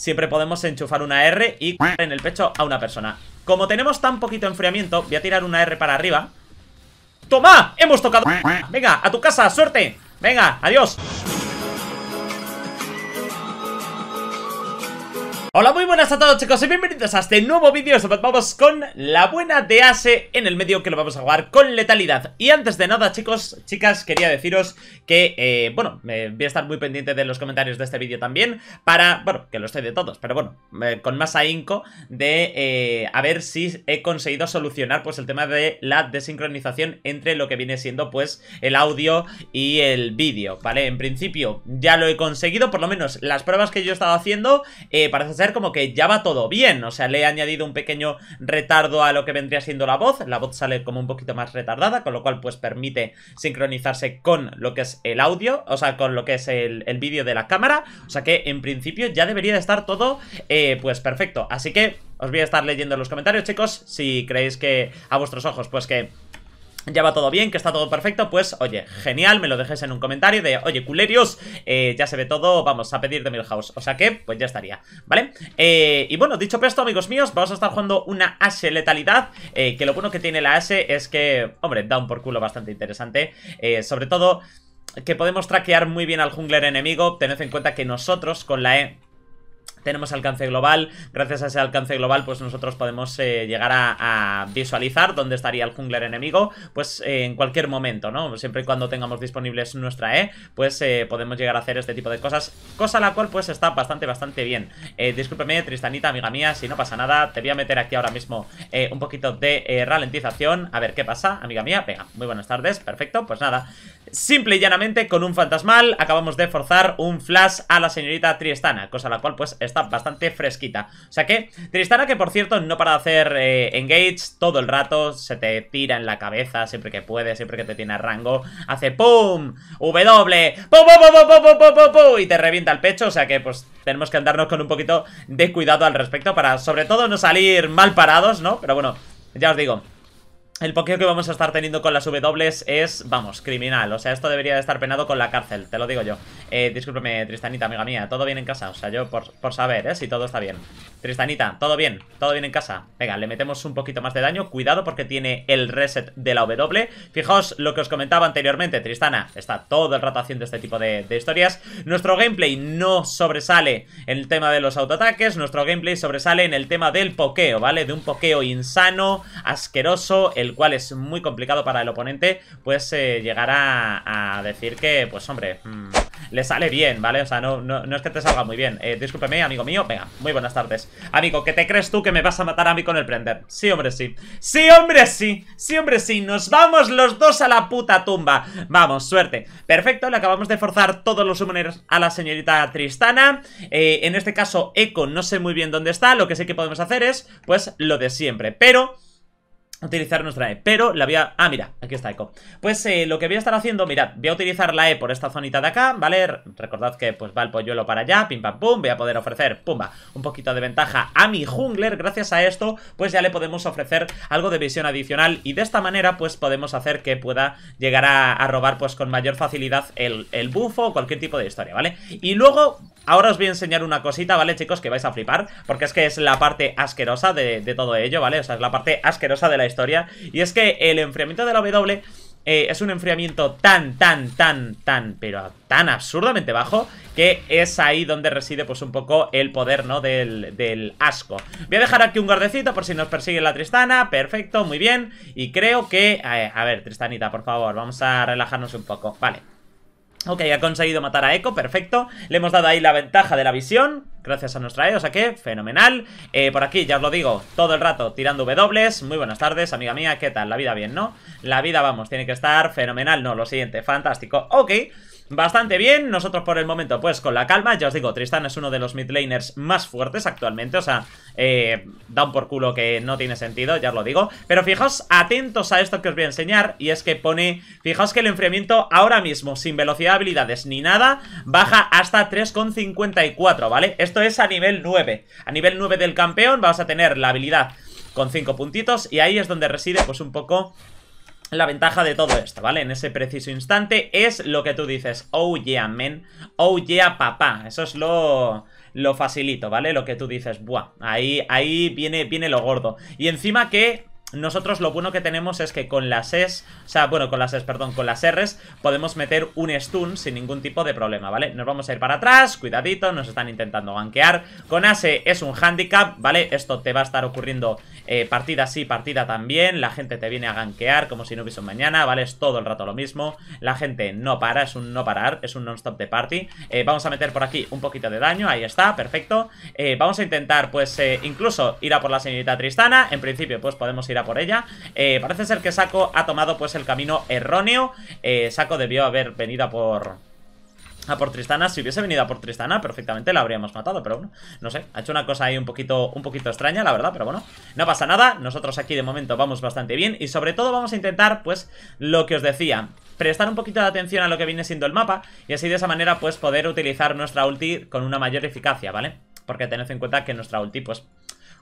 siempre podemos enchufar una R y en el pecho a una persona. Como tenemos tan poquito enfriamiento, voy a tirar una R para arriba. ¡Toma! ¡Hemos tocado! ¡Venga, a tu casa! ¡Suerte! ¡Venga, adiós! Hola, muy buenas a todos chicos y bienvenidos a este nuevo vídeo Vamos con la buena de Ase en el medio que lo vamos a jugar con letalidad Y antes de nada chicos, chicas, quería deciros que, eh, bueno, me voy a estar muy pendiente de los comentarios de este vídeo también Para, bueno, que lo estoy de todos, pero bueno, eh, con más ahínco de eh, a ver si he conseguido solucionar pues el tema de la desincronización entre lo que viene siendo pues el audio y el vídeo, ¿vale? En principio ya lo he conseguido, por lo menos las pruebas que yo he estado haciendo parece como que ya va todo bien, o sea, le he añadido un pequeño retardo a lo que vendría siendo la voz, la voz sale como un poquito más retardada, con lo cual pues permite sincronizarse con lo que es el audio, o sea, con lo que es el, vídeo de la cámara, o sea que en principio ya debería estar todo eh, pues perfecto, así que os voy a estar leyendo en los comentarios chicos, si creéis que a vuestros ojos pues que ya va todo bien, que está todo perfecto, pues oye, genial, me lo dejes en un comentario de oye, culerios, eh, ya se ve todo, vamos a pedir de Milhouse, o sea que, pues ya estaría ¿vale? Eh, y bueno, dicho esto amigos míos, vamos a estar jugando una Ashe letalidad, eh, que lo bueno que tiene la Ashe es que, hombre, da un por culo bastante interesante, sobre todo que podemos traquear muy bien al jungler enemigo, tened en cuenta que nosotros con la E tenemos alcance global. Gracias a ese alcance global, pues nosotros podemos eh, llegar a, visualizar dónde estaría el jungler enemigo, pues eh, en cualquier momento, ¿no? Siempre y cuando tengamos disponibles nuestra E, pues eh, podemos llegar a hacer este tipo de cosas, cosa la cual pues está bastante, bastante bien. discúlpeme, Tristanita, amiga mía, si no pasa nada, te voy a meter aquí ahora mismo un poquito de ralentización. A ver qué pasa, amiga mía. pega, muy buenas tardes, perfecto, pues nada. Simple y llanamente, con un fantasmal, acabamos de forzar un flash a la señorita Tristana, cosa la cual pues está bastante fresquita. O sea que, Tristana que por cierto no para de hacer engage todo el rato, se te tira en la cabeza siempre que puede, siempre que te tiene rango, hace ¡pum! ¡W! ¡Pum, pum, pum, pum, pum, pum, pum, pum! Y te revienta el pecho, o sea que pues tenemos que andarnos con un poquito de cuidado al respecto para sobre todo no salir mal parados, ¿no? Pero bueno, ya os digo, el pokeo que vamos a estar teniendo con las W es, vamos, criminal. O sea, esto debería de estar penado con la cárcel, te lo digo yo. Eh, discúlpeme, Tristanita, amiga mía, todo bien en casa. O sea, yo por, saber, ¿eh? Si todo está bien. Tristanita, todo bien, todo bien en casa. Venga, le metemos un poquito más de daño. Cuidado porque tiene el reset de la W. Fijaos lo que os comentaba anteriormente, Tristana. Está todo el rato haciendo este tipo de, de historias. Nuestro gameplay no sobresale en el tema de los autoataques. Nuestro gameplay sobresale en el tema del pokeo, ¿vale? De un pokeo insano, asqueroso, el el cual es muy complicado para el oponente, pues eh, llegar a, decir que, pues hombre, mm, le sale bien, ¿vale? O sea, no, no, es que te salga muy bien. Eh, discúlpeme, amigo mío. Venga, muy buenas tardes. Amigo, ¿qué te crees tú que me vas a matar a mí con el prender? Sí, hombre, sí. Sí, hombre, sí. Sí, hombre, sí. Nos vamos los dos a la puta tumba. Vamos, suerte. Perfecto, le acabamos de forzar todos los summoners a la señorita Tristana. Eh, en este caso, Echo no sé muy bien dónde está. Lo que sí que podemos hacer es, pues, lo de siempre. Pero utilizar nuestra E, pero la voy a... Ah, mira, aquí está Eco. Pues eh, lo que voy a estar haciendo, mirad, voy a utilizar la E por esta zonita de acá, ¿vale? Recordad que pues va el polluelo para allá, pim pam pum, voy a poder ofrecer, pumba, un poquito de ventaja a mi jungler, gracias a esto pues ya le podemos ofrecer algo de visión adicional y de esta manera pues podemos hacer que pueda llegar a, robar pues con mayor facilidad el, el bufo o cualquier tipo de historia, ¿vale? Y luego Ahora os voy a enseñar una cosita, ¿vale, chicos? Que vais a flipar, porque es que es la parte asquerosa de, todo ello, ¿vale? O sea, es la parte asquerosa de la historia Y es que el enfriamiento de la W eh, es un enfriamiento tan, tan, tan, tan, pero tan absurdamente bajo Que es ahí donde reside pues un poco el poder, ¿no? Del, asco Voy a dejar aquí un guardecito por si nos persigue la Tristana Perfecto, muy bien Y creo que... Eh, a ver, Tristanita, por favor, vamos a relajarnos un poco Vale Ok, ha conseguido matar a Echo, perfecto Le hemos dado ahí la ventaja de la visión Gracias a nuestra E, o sea que, fenomenal eh, Por aquí, ya os lo digo, todo el rato tirando W Muy buenas tardes, amiga mía, ¿qué tal? La vida bien, ¿no? La vida, vamos, tiene que estar fenomenal No, lo siguiente, fantástico Ok, bastante bien. Nosotros por el momento, pues con la calma. Ya os digo, Tristan es uno de los midlaners más fuertes actualmente. O sea, eh, da un por culo que no tiene sentido, ya os lo digo. Pero fijaos, atentos a esto que os voy a enseñar. Y es que pone, fijaos que el enfriamiento ahora mismo, sin velocidad de habilidades ni nada, baja hasta 3,54, ¿vale? Esto es a nivel 9. A nivel 9 del campeón vamos a tener la habilidad con 5 puntitos y ahí es donde reside pues un poco la ventaja de todo esto, ¿vale? En ese preciso instante es lo que tú dices, oh yeah, men, oh yeah, papá. Eso es lo, lo facilito, ¿vale? Lo que tú dices, buah, ahí, ahí viene, viene lo gordo. Y encima que nosotros lo bueno que tenemos es que con las S, o sea, bueno, con las S, perdón, con las Rs podemos meter un stun sin ningún tipo de problema, ¿vale? Nos vamos a ir para atrás, cuidadito, nos están intentando gankear. Con ASE es un handicap, ¿vale? Esto te va a estar ocurriendo eh, partida sí, partida también, la gente te viene a gankear como si no hubiese un mañana, ¿vale? Es todo el rato lo mismo, la gente no para, es un no parar, es un non-stop de party. Eh, vamos a meter por aquí un poquito de daño, ahí está, perfecto. Eh, vamos a intentar, pues, incluso ir a por la señorita Tristana, en principio, pues, podemos ir a por ella. parece ser que Saco ha tomado, pues, el camino erróneo, Saco debió haber venido a por por Tristana. Si hubiese venido a por Tristana, perfectamente la habríamos matado, pero bueno, no sé. Ha hecho una cosa ahí un poquito, un poquito extraña, la verdad, pero bueno, no pasa nada. Nosotros aquí de momento vamos bastante bien y sobre todo vamos a intentar, pues, lo que os decía, prestar un poquito de atención a lo que viene siendo el mapa y así de esa manera pues poder utilizar nuestra ulti con una mayor eficacia, ¿vale? Porque tened en cuenta que nuestra ulti pues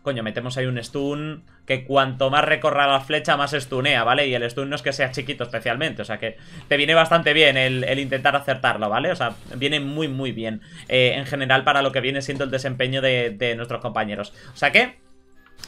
Coño, metemos ahí un stun que cuanto más recorra la flecha, más stunea, ¿vale? Y el stun no es que sea chiquito especialmente, o sea que te viene bastante bien el, intentar acertarlo, ¿vale? O sea, viene muy, muy bien eh, en general para lo que viene siendo el desempeño de nuestros compañeros. O sea que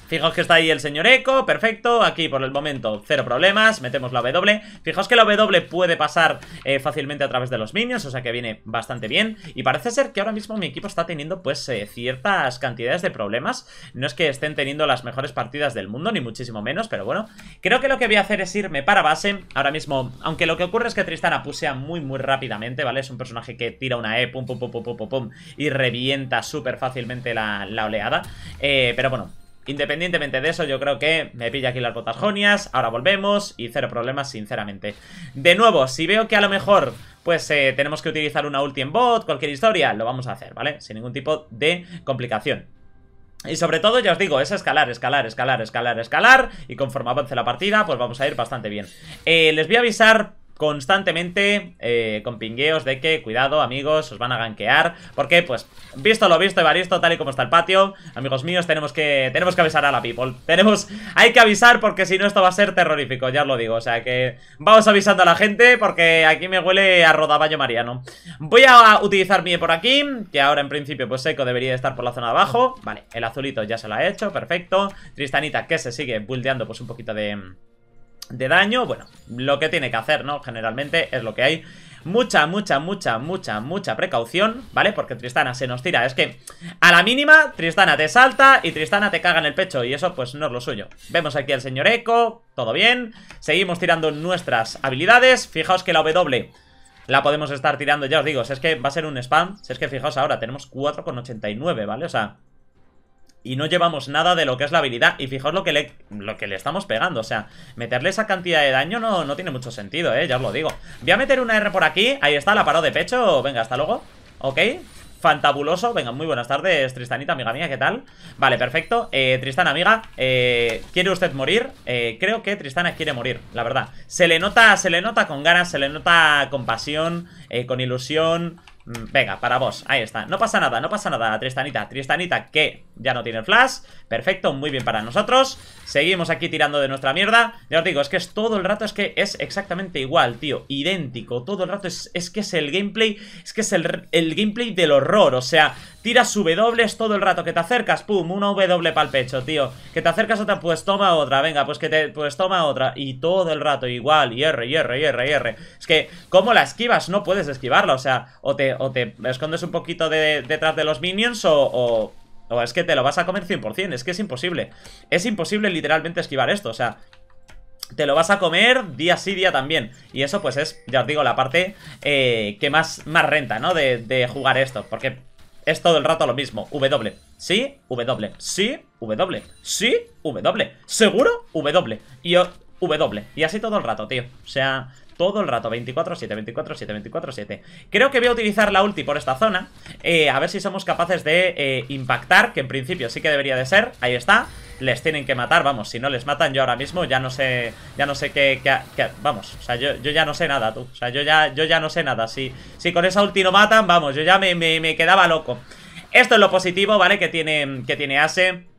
Fijaos que está ahí el señor Eco, perfecto, aquí por el momento cero problemas, metemos la W Fijaos que la W puede pasar eh, fácilmente a través de los minions, o sea que viene bastante bien Y parece ser que ahora mismo mi equipo está teniendo pues eh, ciertas cantidades de problemas No es que estén teniendo las mejores partidas del mundo, ni muchísimo menos, pero bueno Creo que lo que voy a hacer es irme para base, ahora mismo, aunque lo que ocurre es que Tristana pusea muy muy rápidamente, ¿vale? Es un personaje que tira una E, pum pum pum pum pum pum, y revienta súper fácilmente la, la oleada eh, Pero bueno Independientemente de eso, yo creo que me pilla aquí las botas jonias, ahora volvemos y cero problemas, sinceramente. De nuevo, si veo que a lo mejor pues eh, tenemos que utilizar una ulti en bot, cualquier historia, lo vamos a hacer, ¿vale? Sin ningún tipo de complicación. Y sobre todo, ya os digo, es escalar, escalar, escalar, escalar, escalar Y conforme avance la partida, pues vamos a ir bastante bien eh, Les voy a avisar constantemente eh, con pingueos de que, cuidado amigos, os van a ganquear. Porque, pues, visto lo visto, Evaristo, tal y como está el patio, amigos míos, tenemos que, tenemos que avisar a la people. Tenemos, hay que avisar porque si no esto va a ser terrorífico, ya os lo digo. O sea que vamos avisando a la gente porque aquí me huele a rodaballo mariano. Voy a utilizar mi e por aquí, que ahora en principio pues seco debería estar por la zona de abajo. Vale, el azulito ya se lo ha hecho, perfecto. Tristanita que se sigue buldeando pues un poquito de de daño, bueno, lo que tiene que hacer, ¿no? Generalmente es lo que hay mucha, mucha, mucha, mucha, mucha precaución, ¿vale? Porque Tristana se nos tira, es que a la mínima Tristana te salta y Tristana te caga en el pecho y eso pues no es lo suyo. Vemos aquí al señor Eco, todo bien, seguimos tirando nuestras habilidades, fijaos que la W la podemos estar tirando, ya os digo, si es que va a ser un spam, si es que fijaos ahora, tenemos 4,89, ¿vale? O sea y no llevamos nada de lo que es la habilidad. Y fijaos lo que le, lo que le estamos pegando, o sea, meterle esa cantidad de daño no, no tiene mucho sentido, ¿eh? Ya os lo digo. Voy a meter una R por aquí, ahí está, la paró de pecho, venga, hasta luego. Ok, fantabuloso. Venga, muy buenas tardes, Tristanita, amiga mía, ¿qué tal? Vale, perfecto. Eh, Tristana, amiga, eh, ¿quiere usted morir? Eh, creo que Tristana quiere morir, la verdad. Se le nota, se le nota con ganas, se le nota con pasión, eh, con ilusión. Mm, venga, para vos, ahí está. No pasa nada, no pasa nada, Tristanita. Tristanita, que ya no tiene flash Perfecto, muy bien para nosotros Seguimos aquí tirando de nuestra mierda Ya os digo, es que es todo el rato, es que es exactamente igual, tío Idéntico, todo el rato es, que es el gameplay Es que es el, gameplay del horror O sea, tiras W todo el rato Que te acercas, pum, una W para el pecho, tío Que te acercas otra, pues toma otra Venga, pues que te, pues toma otra Y todo el rato igual, y R, y R, R, R Es que, como la esquivas? No puedes esquivarla, o sea O te, o te escondes un poquito de, detrás de los minions o, o o es que te lo vas a comer 100%, es que es imposible. Es imposible literalmente esquivar esto, o sea, te lo vas a comer día sí, día también. Y eso pues es, ya os digo, la parte eh, que más, más renta, ¿no? De, jugar esto, porque es todo el rato lo mismo. W, sí, W, sí, W, sí, W, seguro, W, y W. Y así todo el rato, tío. O sea, todo el rato 24-7, 24-7, 24-7 Creo que voy a utilizar la ulti por esta zona eh, A ver si somos capaces de eh, impactar Que en principio sí que debería de ser Ahí está les tienen que matar, vamos, si no les matan yo ahora mismo ya no sé, ya no sé qué, vamos, o sea, yo, ya no sé nada, tú, o sea, yo ya, yo ya no sé nada, si, si con esa ulti no matan, vamos, yo ya me, quedaba loco. Esto es lo positivo, ¿vale? Que tiene, que tiene Ase.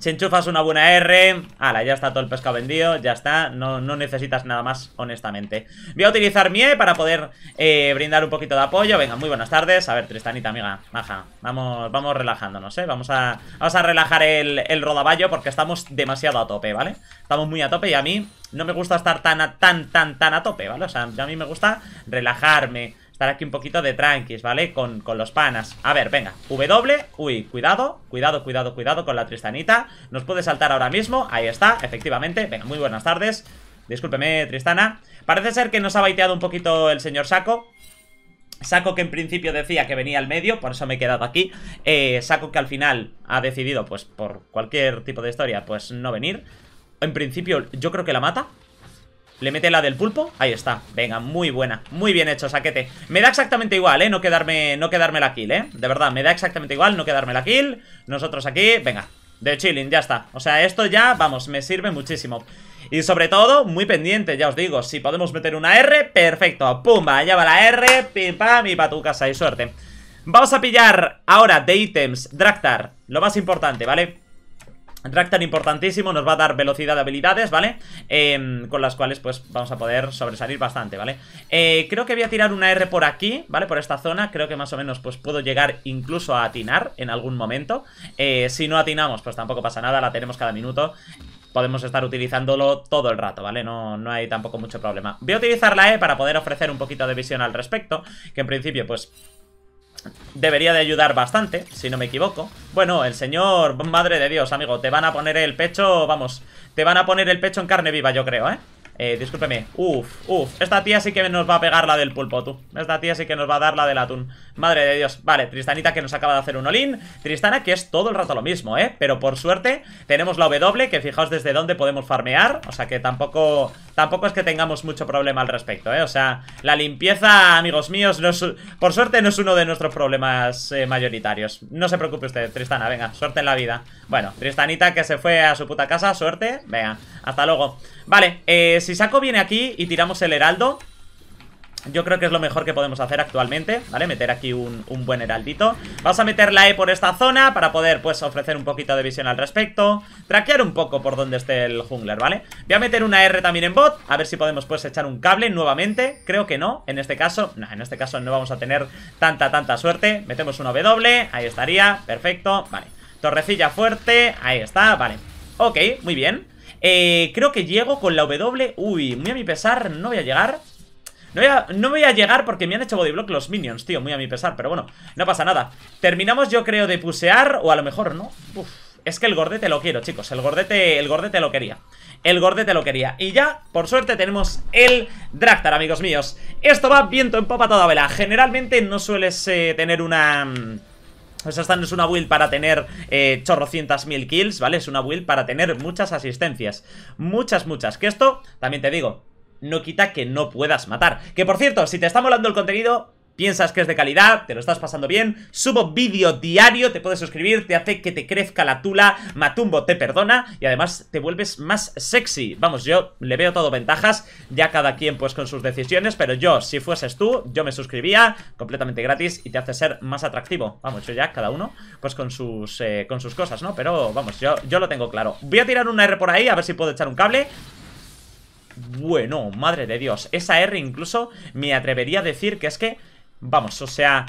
Si enchufas una buena R Hala, ya está todo el pescado vendido Ya está, no, necesitas nada más, honestamente Voy a utilizar Mie para poder eh, brindar un poquito de apoyo Venga, muy buenas tardes A ver, Tristanita, amiga, baja, Vamos, vamos relajándonos, ¿eh? Vamos a, a relajar el, rodaballo porque estamos demasiado a tope, ¿vale? Estamos muy a tope y a mí no me gusta estar tan, tan, tan, tan a tope, ¿vale? O sea, a mí me gusta relajarme estar aquí un poquito de tranquis, ¿vale? Con, con, los panas A ver, venga, W, uy, cuidado Cuidado, cuidado, cuidado con la Tristanita Nos puede saltar ahora mismo, ahí está, efectivamente Venga, muy buenas tardes Discúlpeme, Tristana Parece ser que nos ha baiteado un poquito el señor Saco Saco que en principio decía que venía al medio, por eso me he quedado aquí. Eh, saco que al final ha decidido, pues por cualquier tipo de historia, pues no venir. En principio yo creo que la mata, le mete la del pulpo, ahí está Venga, muy buena, muy bien hecho, saquete Me da exactamente igual, eh, no quedarme, no quedarme la kill, eh De verdad, me da exactamente igual no quedarme la kill Nosotros aquí, venga De chilling, ya está, o sea, esto ya, vamos Me sirve muchísimo y sobre todo, muy pendiente, ya os digo, si podemos meter una R, perfecto, pumba, allá va la R, pim pam y pa' tu casa, y suerte Vamos a pillar ahora de ítems Draktar, lo más importante, ¿vale? Ractar importantísimo, nos va a dar velocidad de habilidades, ¿vale? Em, con las cuales pues vamos a poder sobresalir bastante, ¿vale? Eh, creo que voy a tirar una R por aquí, ¿vale? Por esta zona, creo que más o menos pues puedo llegar incluso a atinar en algún momento eh, Si no atinamos pues tampoco pasa nada, la tenemos cada minuto podemos estar utilizándolo todo el rato, ¿vale? No, no hay tampoco mucho problema Voy a utilizar la E para poder ofrecer un poquito de visión al respecto Que en principio, pues, debería de ayudar bastante, si no me equivoco. Bueno, el señor, madre de Dios, amigo, te van a poner el pecho, vamos, te van a poner el pecho en carne viva, yo creo, ¿eh? Eh, discúlpeme. Uf, uf. Esta tía sí que nos va a pegar la del pulpo, tú. Esta tía sí que nos va a dar la del atún. Madre de Dios. Vale, Tristanita que nos acaba de hacer un olín. Tristana que es todo el rato lo mismo, ¿eh? Pero por suerte tenemos la W, que fijaos desde dónde podemos farmear. O sea que tampoco, tampoco es que tengamos mucho problema al respecto, ¿eh? O sea, la limpieza, amigos míos, por suerte no es uno de nuestros problemas eh, mayoritarios. No se preocupe usted, Tristana. Venga, suerte en la vida. Bueno, Tristanita que se fue a su puta casa. Suerte. Venga, hasta luego. Vale, eh si Saco viene aquí y tiramos el heraldo yo creo que es lo mejor que podemos hacer actualmente, ¿vale? Meter aquí un, buen heraldito Vamos a meter la E por esta zona para poder, pues, ofrecer un poquito de visión al respecto Traquear un poco por donde esté el jungler, ¿vale? Voy a meter una R también en bot, a ver si podemos, pues, echar un cable nuevamente Creo que no, en este caso, no, en este caso no vamos a tener tanta, tanta suerte Metemos una W, ahí estaría, perfecto, vale Torrecilla fuerte, ahí está, vale Ok, muy bien eh, creo que llego con la W. Uy, muy a mi pesar, no voy a llegar. No voy a, no voy a, llegar porque me han hecho bodyblock los minions, tío, muy a mi pesar, pero bueno, no pasa nada. Terminamos yo creo de pusear, o a lo mejor no. Uf, es que el gordete lo quiero, chicos, el gordete, el gordete lo quería. El gordete lo quería. Y ya, por suerte, tenemos el Dráctar, amigos míos. Esto va viento en popa toda vela. Generalmente no sueles tener una mm, o pues sea, esta no es una build para tener chorro eh, chorrocientas mil kills, ¿vale? Es una build para tener muchas asistencias. Muchas, muchas. Que esto, también te digo, no quita que no puedas matar. Que por cierto, si te está molando el contenido, piensas que es de calidad, te lo estás pasando bien, subo vídeo diario, te puedes suscribir, te hace que te crezca la tula, Matumbo te perdona y además te vuelves más sexy. Vamos, yo le veo todo ventajas, ya cada quien pues con sus decisiones, pero yo, si fueses tú, yo me suscribía completamente gratis y te hace ser más atractivo. Vamos, yo ya, cada uno, pues con sus, eh, con sus cosas, ¿no? Pero vamos, yo, yo lo tengo claro. Voy a tirar una R por ahí, a ver si puedo echar un cable. Bueno, madre de Dios, esa R incluso me atrevería a decir que es que Vamos, o sea...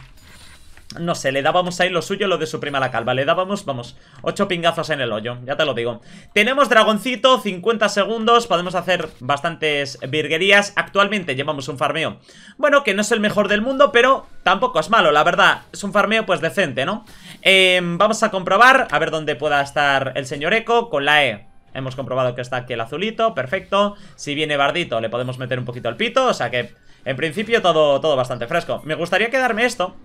No sé, le dábamos ahí lo suyo, lo de su prima la calva Le dábamos, vamos, ocho pingazos en el hoyo Ya te lo digo Tenemos dragoncito, 50 segundos Podemos hacer bastantes virguerías Actualmente llevamos un farmeo Bueno, que no es el mejor del mundo, pero tampoco es malo La verdad, es un farmeo pues decente, ¿no? Em, vamos a comprobar A ver dónde pueda estar el señor Eco Con la E Hemos comprobado que está aquí el azulito, perfecto Si viene Bardito le podemos meter un poquito el pito O sea que en principio todo, todo bastante fresco Me gustaría quedarme esto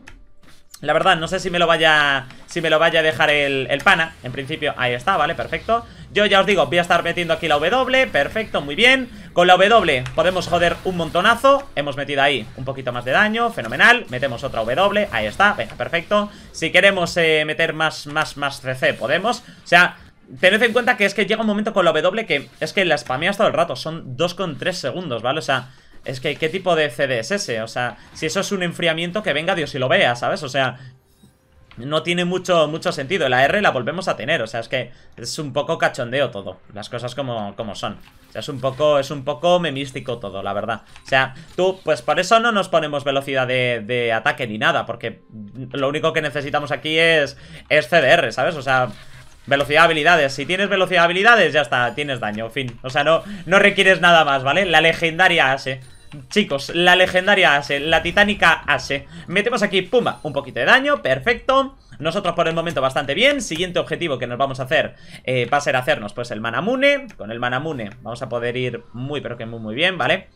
la verdad, no sé si me lo vaya si me lo vaya a dejar el, pana En principio, ahí está, vale, perfecto Yo ya os digo, voy a estar metiendo aquí la W Perfecto, muy bien Con la W podemos joder un montonazo Hemos metido ahí un poquito más de daño, fenomenal Metemos otra W, ahí está, perfecto Si queremos eh, meter más, más, más CC, podemos O sea, Tened en cuenta que es que llega un momento con la W que es que la spameas todo el rato, son 2,3 segundos, ¿vale? O sea, es que, ¿qué tipo de CD es ese? O sea, si eso es un enfriamiento, que venga Dios y lo vea, ¿sabes? O sea, no tiene mucho, mucho sentido. La R la volvemos a tener, o sea, es que es un poco cachondeo todo. Las cosas como, como son. O sea, es un poco, es un poco memístico todo, la verdad. O sea, tú, pues por eso no nos ponemos velocidad de, ataque ni nada, porque lo único que necesitamos aquí es, es CDR, ¿sabes? O sea... Velocidad habilidades, si tienes velocidad habilidades ya está, tienes daño, fin O sea, no, no requieres nada más, ¿vale? La legendaria ¿eh? Chicos, la legendaria Ase, la titánica Ase Metemos aquí, pumba, un poquito de daño, perfecto Nosotros por el momento bastante bien Siguiente objetivo que nos vamos a hacer eh, Va a ser hacernos pues el Manamune Con el Manamune vamos a poder ir muy pero que muy muy bien, ¿vale?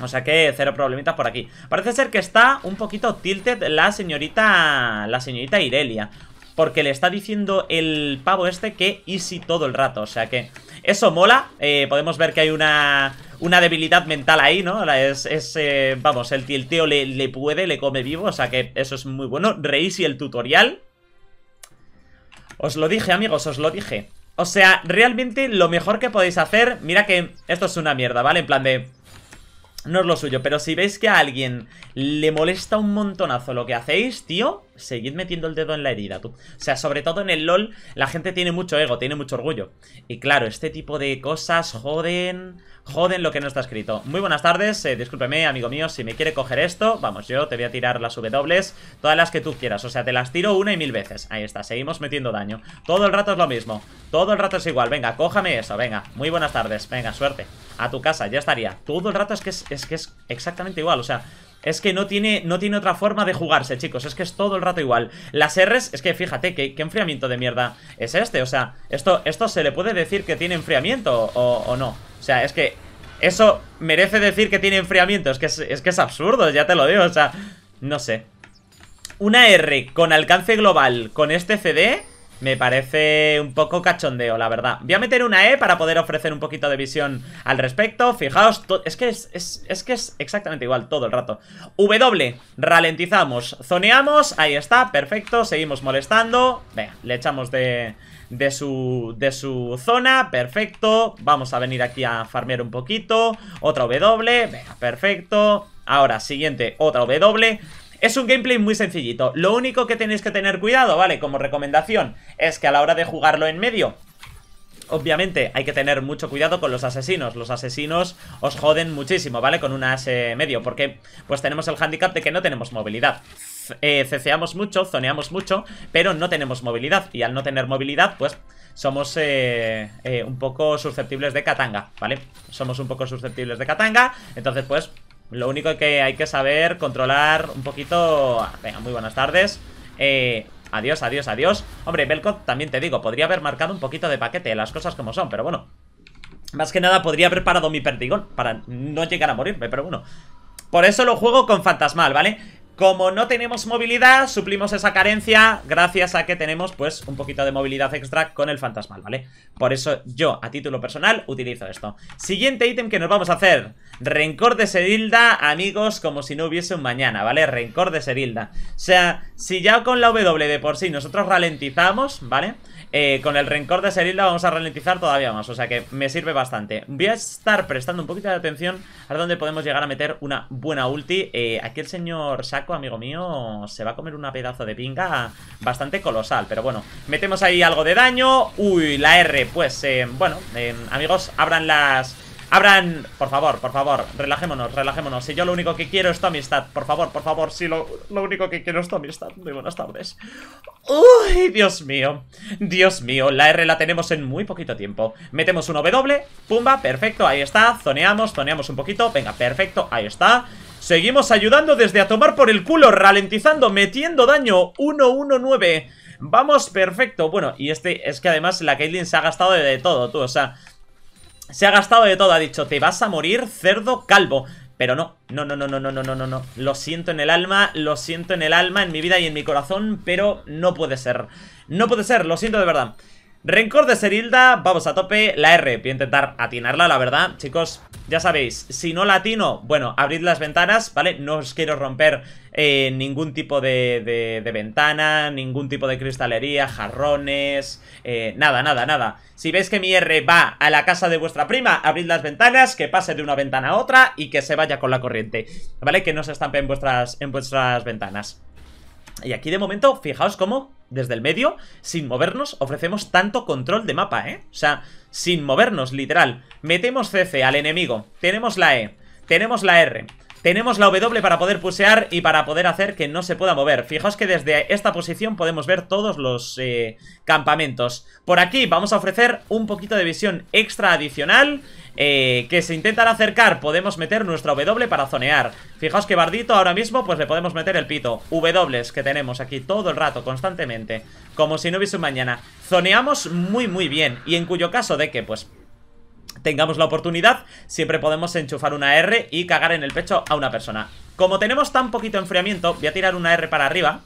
O sea que cero problemitas por aquí Parece ser que está un poquito tilted la señorita... La señorita Irelia Porque le está diciendo el pavo este que easy todo el rato O sea que... Eso mola, eh, podemos ver que hay una, debilidad mental ahí, ¿no? Es, es eh, vamos, el tilteo le, le puede, le come vivo, o sea que eso es muy bueno. Reís y el tutorial. Os lo dije, amigos, os lo dije. O sea, realmente lo mejor que podéis hacer... Mira que esto es una mierda, ¿vale? En plan de no es lo suyo. Pero si veis que a alguien le molesta un montonazo lo que hacéis, tío, seguid metiendo el dedo en la herida, tú. O sea, sobre todo en el LOL, la gente tiene mucho ego, tiene mucho orgullo. Y claro, este tipo de cosas joden Joden lo que no está escrito. Muy buenas tardes, eh, discúlpeme, amigo mío, si me quiere coger esto, vamos, yo te voy a tirar las W, todas las que tú quieras, o sea, te las tiro una y mil veces. Ahí está, seguimos metiendo daño. Todo el rato es lo mismo, todo el rato es igual, venga, cójame eso, venga, muy buenas tardes, venga, suerte. A tu casa, ya estaría. Todo el rato es que es, que es exactamente igual, o sea, es que no tiene, no tiene otra forma de jugarse, chicos. Es que es todo el rato igual. Las R's, es que fíjate, ¿qué, qué enfriamiento de mierda es este? O sea, esto, esto se le puede decir que tiene enfriamiento o, o no. O sea, es que eso merece decir que tiene enfriamiento. Es que es, que es absurdo, ya te lo digo. O sea, no sé. Una R con alcance global con este CD me parece un poco cachondeo, la verdad. Voy a meter una E para poder ofrecer un poquito de visión al respecto. Fijaos, es que es, es, que es exactamente igual todo el rato. W, ralentizamos, zoneamos, ahí está, perfecto, seguimos molestando. Venga, le echamos de, de su, de su zona Perfecto, vamos a venir aquí a farmear un poquito Otra W, perfecto Ahora, siguiente, otra W es un gameplay muy sencillito, lo único que tenéis que tener cuidado, ¿vale? Como recomendación, es que a la hora de jugarlo en medio, Obviamente hay que tener mucho cuidado con los asesinos Los asesinos os joden muchísimo, ¿vale? Con un as eh, medio, porque pues tenemos el handicap de que no tenemos movilidad eh, mucho, zoneamos mucho, pero no tenemos movilidad. Y al no tener movilidad, pues somos eh, eh, un poco susceptibles de Katanga, ¿vale? Somos un poco susceptibles de Katanga, entonces pues lo único que hay que saber controlar un poquito... Ah, venga, muy buenas tardes. Eh, adiós, adiós, adiós. Hombre, Belkot, también te digo, podría haber marcado un poquito de paquete, las cosas como son, pero bueno. Más que nada podría haber parado mi perdigón para no llegar a morirme, pero bueno. Por eso lo juego con fantasmal, ¿vale? Como no tenemos movilidad, suplimos esa carencia gracias a que tenemos, pues, un poquito de movilidad extra con el fantasmal, ¿vale? Por eso yo, a título personal, utilizo esto. Siguiente ítem que nos vamos a hacer. Rencor de Serilda, amigos, como si no hubiese un mañana, ¿vale? Rencor de Serilda. O sea, si ya con la W de por sí nosotros ralentizamos, ¿vale? vale eh, con el rencor de Serilda vamos a ralentizar todavía más, o sea que me sirve bastante. Voy a estar prestando un poquito de atención a dónde podemos llegar a meter una buena ulti. Eh, aquí el señor Saco, amigo mío, se va a comer una pedazo de pinga bastante colosal, pero bueno, metemos ahí algo de daño. Uy, la R, pues eh, bueno, amigos, abran las Abran, por favor, por favor, relajémonos, relajémonos. Si yo lo único que quiero es tu amistad, por favor, por favor, si lo, único que quiero es tu amistad. Muy buenas tardes. Uy, Dios mío, Dios mío, la R la tenemos en muy poquito tiempo. Metemos un W, pumba, perfecto, ahí está, zoneamos, zoneamos un poquito, venga, perfecto, ahí está. Seguimos ayudando desde a tomar por el culo, ralentizando, metiendo daño, 1-1-9. Vamos, perfecto. Bueno, y este es que además la Caitlyn se ha gastado de todo, tú, o sea... Se ha gastado de todo, ha dicho, te vas a morir, cerdo calvo. Pero no, no, no, no, no, no, no, no, no, no. Lo siento en el alma, lo siento en el alma, en mi vida y en mi corazón, pero no puede ser. No puede ser, lo siento de verdad. Rencor de Serilda, vamos a tope. La R, voy a intentar atinarla, la verdad, chicos. Ya sabéis, si no latino, bueno, abrid las ventanas, ¿vale? No os quiero romper eh, ningún tipo de, de, ventana, ningún tipo de cristalería, jarrones, eh, nada, nada, nada. Si veis que mi R va a la casa de vuestra prima, abrid las ventanas, que pase de una ventana a otra y que se vaya con la corriente, ¿vale? Que no se estampe vuestras, en vuestras ventanas. Y aquí de momento, fijaos cómo desde el medio, sin movernos, ofrecemos tanto control de mapa, ¿eh? O sea, sin movernos, literal. Metemos CC al enemigo, tenemos la E, tenemos la R, tenemos la W para poder pusear y para poder hacer que no se pueda mover. Fijaos que desde esta posición podemos ver todos los eh, campamentos. Por aquí vamos a ofrecer un poquito de visión extra adicional. Eh, que se intentan acercar, podemos meter nuestra W para zonear. Fijaos que Bardito ahora mismo pues le podemos meter el pito. W que tenemos aquí todo el rato, constantemente. Como si no hubiese un mañana. Zoneamos muy muy bien. Y en cuyo caso de que pues tengamos la oportunidad, siempre podemos enchufar una R y cagar en el pecho a una persona. Como tenemos tan poquito enfriamiento, voy a tirar una R para arriba.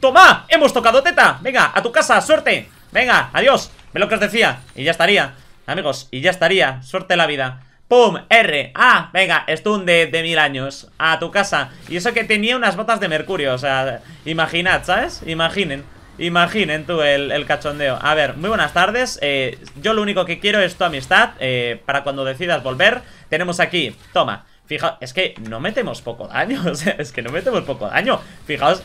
¡Toma! ¡Hemos tocado teta! Venga, a tu casa, suerte. Venga, adiós. Ve lo que os decía. Y ya estaría. Amigos, y ya estaría. Suerte la vida. ¡Pum! R. Ah, venga, stun de, de mil años. A tu casa. Y eso que tenía unas botas de mercurio. O sea, imaginad, ¿sabes? Imaginen. Imaginen tú el, cachondeo A ver, muy buenas tardes eh, Yo lo único que quiero es tu amistad eh, Para cuando decidas volver Tenemos aquí, toma Fijaos, es que no metemos poco daño O sea, es que no metemos poco daño Fijaos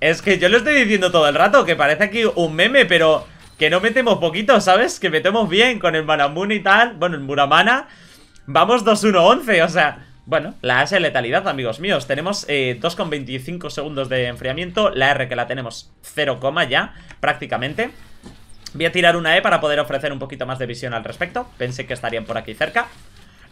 Es que yo lo estoy diciendo todo el rato Que parece aquí un meme, pero Que no metemos poquito, ¿sabes? Que metemos bien con el Manamun y tal Bueno, el Muramana Vamos 2-1-11, o sea bueno, la S letalidad, amigos míos. Tenemos 2,25 eh, segundos de enfriamiento. La R que la tenemos 0, ya, prácticamente. Voy a tirar una E para poder ofrecer un poquito más de visión al respecto. Pensé que estarían por aquí cerca.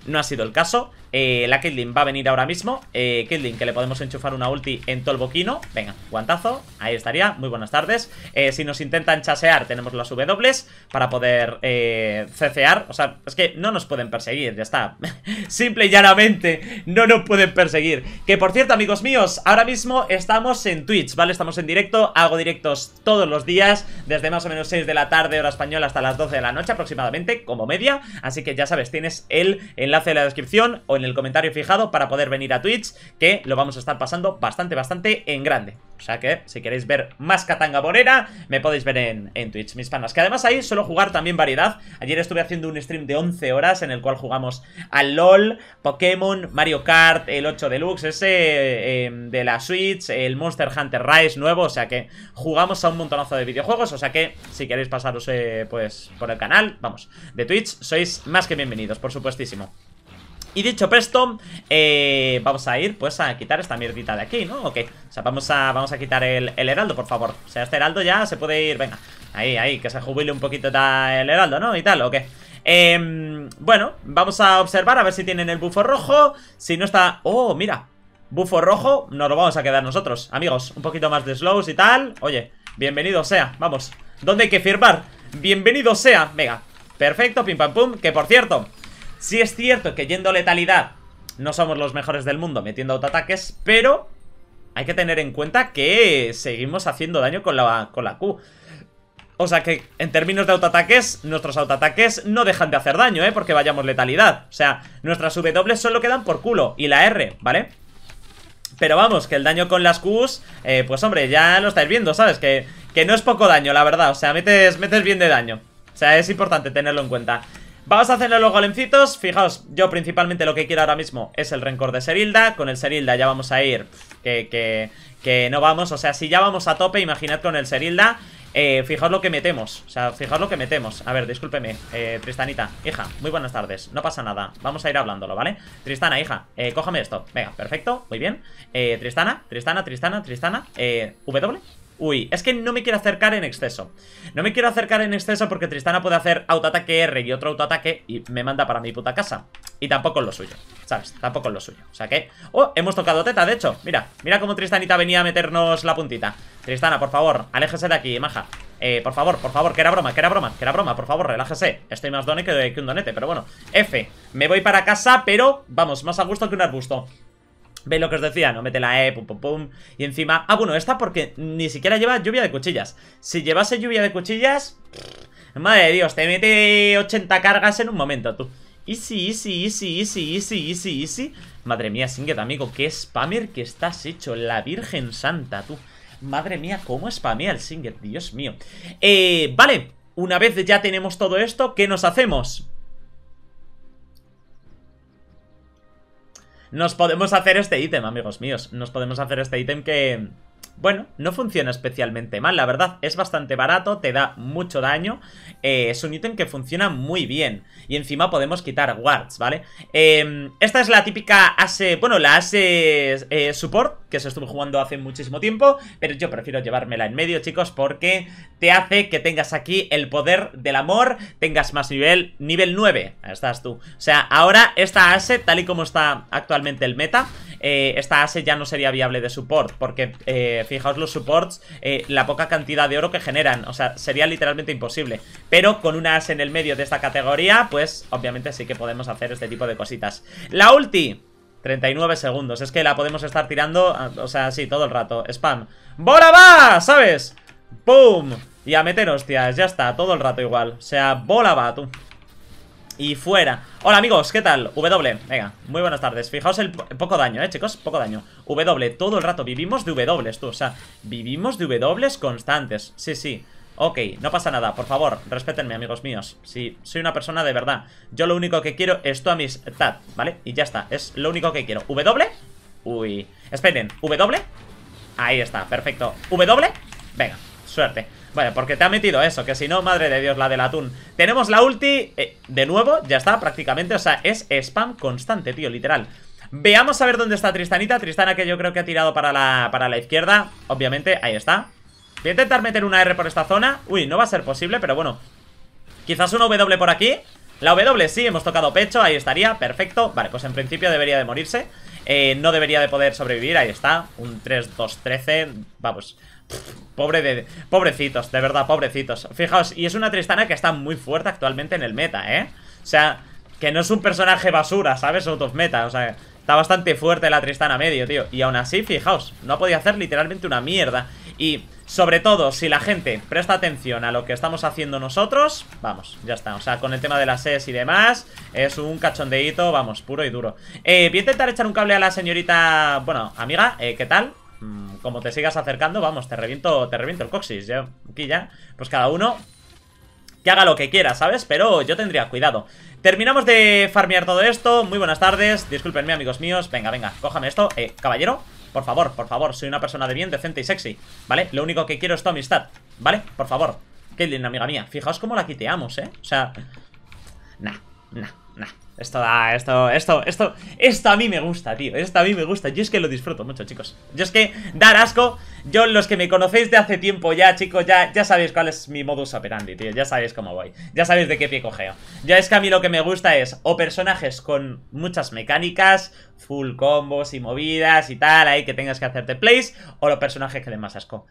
No ha sido el caso eh, La Caitlyn va a venir ahora mismo eh, que le podemos enchufar una ulti en todo el boquino Venga, guantazo, ahí estaría Muy buenas tardes eh, Si nos intentan chasear tenemos las W Para poder eh, cecear O sea, es que no nos pueden perseguir, ya está Simple y llanamente No nos pueden perseguir Que por cierto, amigos míos Ahora mismo estamos en Twitch, ¿vale? Estamos en directo Hago directos todos los días Desde más o menos 6 de la tarde, hora española Hasta las 12 de la noche aproximadamente Como media Así que ya sabes, tienes el la enlace la descripción o en el comentario fijado para poder venir a Twitch, que lo vamos a estar pasando bastante, bastante en grande. O sea que si queréis ver más Katanga Bonera, me podéis ver en, en Twitch, mis panas. Que además ahí suelo jugar también variedad. Ayer estuve haciendo un stream de 11 horas en el cual jugamos al LOL, Pokémon, Mario Kart, el 8 Deluxe, ese em, de la Switch, el Monster Hunter Rise nuevo. O sea que jugamos a un montonazo de videojuegos. O sea que si queréis pasaros eh, pues por el canal, vamos, de Twitch, sois más que bienvenidos, por supuestísimo. Y dicho esto, eh, vamos a ir pues a quitar esta mierdita de aquí, ¿no? Ok, o sea, vamos a, vamos a quitar el, heraldo, por favor O sea, este heraldo ya se puede ir, venga Ahí, ahí, que se jubile un poquito el heraldo, ¿no? Y tal, ok em, bueno, vamos a observar a ver si tienen el bufo rojo Si no está... ¡Oh, mira! Bufo rojo, nos lo vamos a quedar nosotros Amigos, un poquito más de slows y tal Oye, bienvenido sea, vamos ¿Dónde hay que firmar? Bienvenido sea, venga Perfecto, pim pam pum, que por cierto si es cierto que yendo letalidad no somos los mejores del mundo metiendo autoataques, pero hay que tener en cuenta que seguimos haciendo daño con la, con la Q. O sea que en términos de autoataques, nuestros autoataques no dejan de hacer daño, ¿eh? Porque vayamos letalidad. O sea, nuestras W solo quedan por culo y la R, ¿vale? Pero vamos, que el daño con las Qs, eh, pues hombre, ya lo estáis viendo, ¿sabes? Que, no es poco daño, la verdad. O sea, metes, metes bien de daño. O sea, es importante tenerlo en cuenta. Vamos a hacerle los golencitos. Fijaos, yo principalmente lo que quiero ahora mismo es el rencor de Serilda. Con el Serilda ya vamos a ir... Que, que, que no vamos, o sea, si ya vamos a tope, imaginad con el Serilda. Eh, fijaos lo que metemos, o sea, fijaos lo que metemos A ver, discúlpeme, eh, Tristanita Hija, muy buenas tardes, no pasa nada Vamos a ir hablándolo, ¿vale? Tristana, hija, eh, cójame esto Venga, perfecto, muy bien eh, Tristana, Tristana, Tristana, Tristana eh, W Uy, es que no me quiero acercar en exceso No me quiero acercar en exceso porque Tristana puede hacer autoataque R y otro autoataque Y me manda para mi puta casa Y tampoco es lo suyo, ¿sabes? Tampoco es lo suyo O sea que... ¡Oh! Hemos tocado teta, de hecho Mira, mira cómo Tristanita venía a meternos la puntita Tristana, por favor, aléjese de aquí, maja eh, por favor, por favor, que era broma, que era broma, que era broma, por favor, relájese. Estoy más done que, que un donete, pero bueno. F, me voy para casa, pero vamos, más a gusto que un arbusto. Veis lo que os decía, ¿no? Mete la E, pum, pum, pum. Y encima... Ah, bueno, esta porque ni siquiera lleva lluvia de cuchillas. Si llevase lluvia de cuchillas... madre de Dios, te mete 80 cargas en un momento, tú. Easy, easy, easy, easy, easy, easy, easy. Madre mía, Singet, amigo, qué spammer que estás hecho. La Virgen Santa, tú. Madre mía, cómo spamea el Singet, Dios mío. Eh, vale, una vez ya tenemos todo esto, ¿qué nos hacemos? Nos podemos hacer este ítem, amigos míos. Nos podemos hacer este ítem que bueno, no funciona especialmente mal, la verdad, es bastante barato, te da mucho daño, eh, es un ítem que funciona muy bien, y encima podemos quitar wards, ¿vale? Em, esta es la típica ase, bueno, la ase eh, support, que se estuvo jugando hace muchísimo tiempo, pero yo prefiero llevármela en medio, chicos, porque te hace que tengas aquí el poder del amor, tengas más nivel, nivel 9, ahí estás tú, o sea, ahora esta ase, tal y como está actualmente el meta, eh, esta ase ya no sería viable de support, porque... Eh, fijaos los supports, eh, la poca cantidad de oro que generan, o sea, sería literalmente imposible. Pero con unas as en el medio de esta categoría, pues obviamente sí que podemos hacer este tipo de cositas. La ulti, 39 segundos, es que la podemos estar tirando, ah, o sea, sí, todo el rato, spam. ¡Bola va! ¿Sabes? ¡Pum! Y a meter hostias, ya está, todo el rato igual. O sea, bola va, tú. Y fuera Hola amigos, ¿qué tal? W, venga, muy buenas tardes Fijaos el poco daño, eh chicos, poco daño W, todo el rato, vivimos de W tú O sea, vivimos de W constantes Sí, sí, ok, no pasa nada Por favor, respétenme amigos míos Si sí, soy una persona de verdad Yo lo único que quiero es tu amistad, ¿vale? Y ya está, es lo único que quiero W Uy, esperen, W Ahí está, perfecto W, venga, suerte Vale, porque te ha metido eso, que si no, madre de Dios, la del atún. Tenemos la ulti, eh, de nuevo, ya está prácticamente, o sea, es spam constante, tío, literal. Veamos a ver dónde está Tristanita, Tristana que yo creo que ha tirado para la, para la izquierda, obviamente, ahí está. Voy a intentar meter una R por esta zona, uy, no va a ser posible, pero bueno. Quizás una W por aquí, la W sí, hemos tocado pecho, ahí estaría, perfecto. Vale, pues en principio debería de morirse. Eh, no debería de poder sobrevivir, ahí está. Un 3-2-13. Vamos, Pobre de... Pobrecitos, de verdad, pobrecitos Fijaos, y es una Tristana que está muy fuerte actualmente en el meta, ¿eh? O sea, que no es un personaje basura, ¿sabes? Out of meta, o sea, está bastante fuerte la Tristana medio, tío Y aún así, fijaos, no ha podido hacer literalmente una mierda Y, sobre todo, si la gente presta atención a lo que estamos haciendo nosotros Vamos, ya está, o sea, con el tema de las SES y demás Es un cachondeíto, vamos, puro y duro eh, voy a intentar echar un cable a la señorita, bueno, amiga, eh, ¿qué tal? Mm, como te sigas acercando, vamos, te reviento, te reviento el coxis. Ya, aquí ya, pues cada uno que haga lo que quiera, ¿sabes? Pero yo tendría cuidado. Terminamos de farmear todo esto. Muy buenas tardes. Discúlpenme, amigos míos. Venga, venga, cójame esto. Eh, caballero, por favor, por favor. Soy una persona de bien, decente y sexy, ¿vale? Lo único que quiero es tu amistad, ¿vale? Por favor. linda amiga mía. Fijaos cómo la quiteamos, ¿eh? O sea... Nah, nah. Esto da, esto, esto, esto Esto a mí me gusta, tío, esto a mí me gusta Yo es que lo disfruto mucho, chicos Yo es que dar asco, yo los que me conocéis de hace tiempo ya, chicos, ya, ya sabéis cuál es mi modus operandi, tío Ya sabéis cómo voy, ya sabéis de qué pie cogeo Ya es que a mí lo que me gusta es O personajes con muchas mecánicas Full combos y movidas y tal Ahí que tengas que hacerte plays O los personajes que den más asco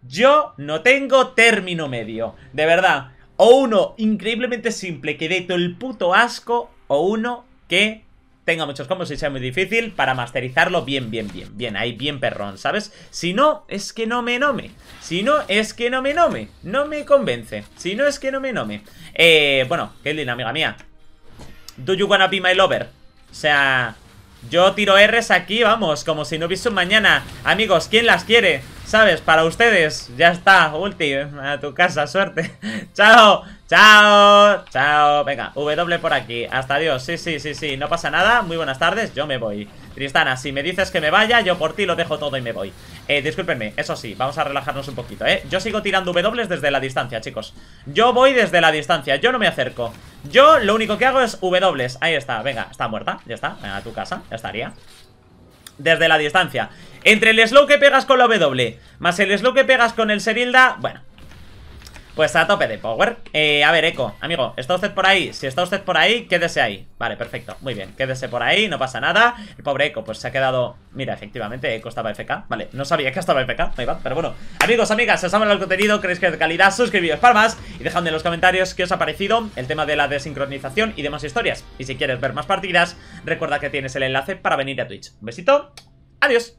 Yo no tengo término medio De verdad o uno increíblemente simple que de todo el puto asco o uno que tenga muchos combos y sea muy difícil para masterizarlo bien, bien, bien, bien, ahí bien perrón, ¿sabes? Si no, es que no me nome, si no, es que no me nome, no me convence, si no, es que no me nome. Eh, bueno, Kelly, amiga mía, do you wanna be my lover? O sea, yo tiro R's aquí, vamos, como si no hubiese un mañana. Amigos, ¿quién las quiere? ¿sabes? Para ustedes, ya está, ulti, a tu casa, suerte. chao, chao, chao. Venga, W por aquí, hasta Dios Sí, sí, sí, sí, no pasa nada. Muy buenas tardes, yo me voy. Tristana, si me dices que me vaya, yo por ti lo dejo todo y me voy. Eh, discúlpenme, eso sí, vamos a relajarnos un poquito, ¿eh? Yo sigo tirando W desde la distancia, chicos. Yo voy desde la distancia, yo no me acerco. Yo lo único que hago es W. Ahí está, venga, está muerta, ya está. Venga, a tu casa, ya estaría desde la distancia entre el slow que pegas con la W Más el slow que pegas con el Serilda Bueno Pues a tope de power eh, A ver, Eco, amigo, ¿está usted por ahí? Si está usted por ahí, quédese ahí Vale, perfecto, muy bien, quédese por ahí, no pasa nada El pobre Eco, pues se ha quedado Mira, efectivamente, Eco estaba FK Vale, no sabía que estaba FK, ahí va, pero bueno Amigos, amigas, si os ha el contenido, creéis que es de calidad Suscribíos para más y dejadme en los comentarios Qué os ha parecido el tema de la desincronización Y demás historias, y si quieres ver más partidas Recuerda que tienes el enlace para venir a Twitch Un besito Adiós.